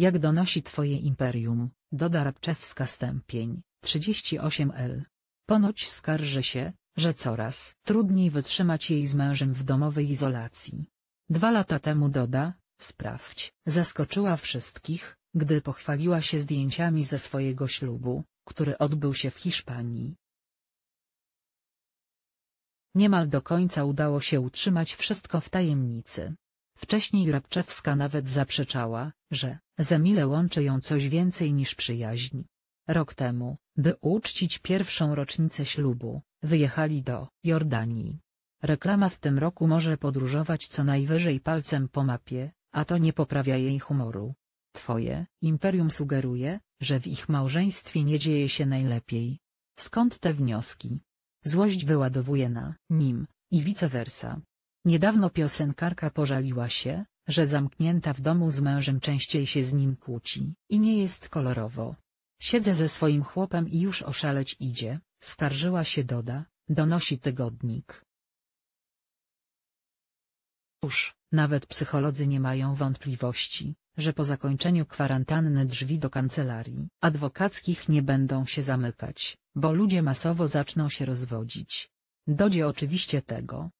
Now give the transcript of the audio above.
Jak donosi twoje imperium, doda Rabczewska stępień, 38L. Ponoć skarży się, że coraz trudniej wytrzymać jej z mężem w domowej izolacji. Dwa lata temu doda, sprawdź, zaskoczyła wszystkich, gdy pochwaliła się zdjęciami ze swojego ślubu, który odbył się w Hiszpanii. Niemal do końca udało się utrzymać wszystko w tajemnicy. Wcześniej Rabczewska nawet zaprzeczała, że z łączy ją coś więcej niż przyjaźń. Rok temu, by uczcić pierwszą rocznicę ślubu, wyjechali do Jordanii. Reklama w tym roku może podróżować co najwyżej palcem po mapie, a to nie poprawia jej humoru. Twoje imperium sugeruje, że w ich małżeństwie nie dzieje się najlepiej. Skąd te wnioski? Złość wyładowuje na nim i vice versa. Niedawno piosenkarka pożaliła się, że zamknięta w domu z mężem częściej się z nim kłóci i nie jest kolorowo. Siedzę ze swoim chłopem i już oszaleć idzie, skarżyła się Doda, donosi tygodnik. Cóż, nawet psycholodzy nie mają wątpliwości, że po zakończeniu kwarantanny drzwi do kancelarii adwokackich nie będą się zamykać, bo ludzie masowo zaczną się rozwodzić. Dodzie oczywiście tego,